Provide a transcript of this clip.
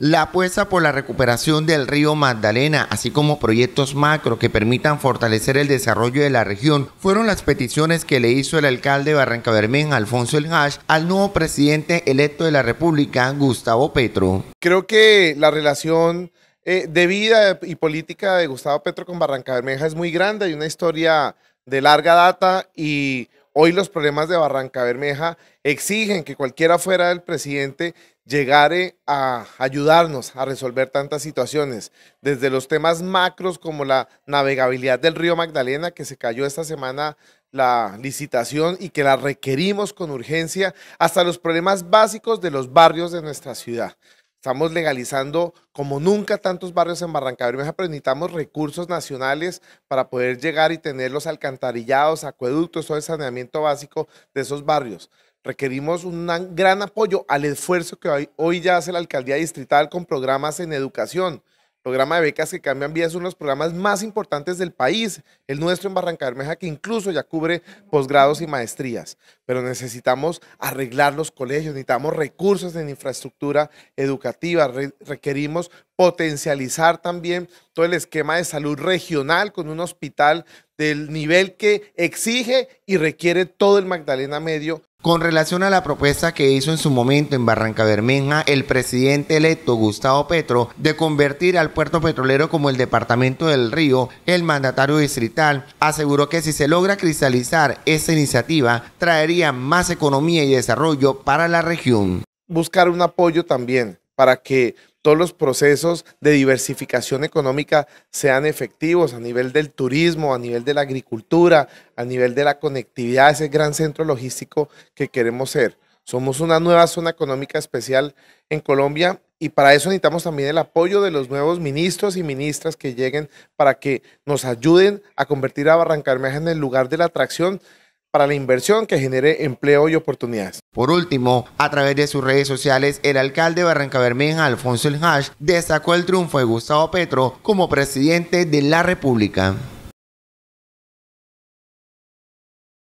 La apuesta por la recuperación del río Magdalena, así como proyectos macro que permitan fortalecer el desarrollo de la región, fueron las peticiones que le hizo el alcalde de Barranca Bermén, Alfonso El Hash, al nuevo presidente electo de la República, Gustavo Petro. Creo que la relación eh, de vida y política de Gustavo Petro con Barranca Bermeja es muy grande, hay una historia de larga data y Hoy los problemas de Barranca Bermeja exigen que cualquiera fuera del presidente llegare a ayudarnos a resolver tantas situaciones, desde los temas macros como la navegabilidad del río Magdalena, que se cayó esta semana la licitación y que la requerimos con urgencia, hasta los problemas básicos de los barrios de nuestra ciudad. Estamos legalizando como nunca tantos barrios en Barranca Bermeja, pero necesitamos recursos nacionales para poder llegar y tener los alcantarillados, acueductos, o el saneamiento básico de esos barrios. Requerimos un gran apoyo al esfuerzo que hoy ya hace la alcaldía distrital con programas en educación, programa de becas que cambian vidas es uno de los programas más importantes del país, el nuestro en Barranca Bermeja, que incluso ya cubre posgrados y maestrías. Pero necesitamos arreglar los colegios, necesitamos recursos en infraestructura educativa, requerimos potencializar también todo el esquema de salud regional con un hospital del nivel que exige y requiere todo el Magdalena Medio. Con relación a la propuesta que hizo en su momento en Barranca Bermeja el presidente electo Gustavo Petro de convertir al puerto petrolero como el departamento del río, el mandatario distrital aseguró que si se logra cristalizar esta iniciativa traería más economía y desarrollo para la región. Buscar un apoyo también para que todos los procesos de diversificación económica sean efectivos a nivel del turismo, a nivel de la agricultura, a nivel de la conectividad, ese gran centro logístico que queremos ser. Somos una nueva zona económica especial en Colombia y para eso necesitamos también el apoyo de los nuevos ministros y ministras que lleguen para que nos ayuden a convertir a Barrancarmeja en el lugar de la atracción para la inversión que genere empleo y oportunidades. Por último, a través de sus redes sociales, el alcalde de Barranca Bermeja, Alfonso El Hash, destacó el triunfo de Gustavo Petro como presidente de la República.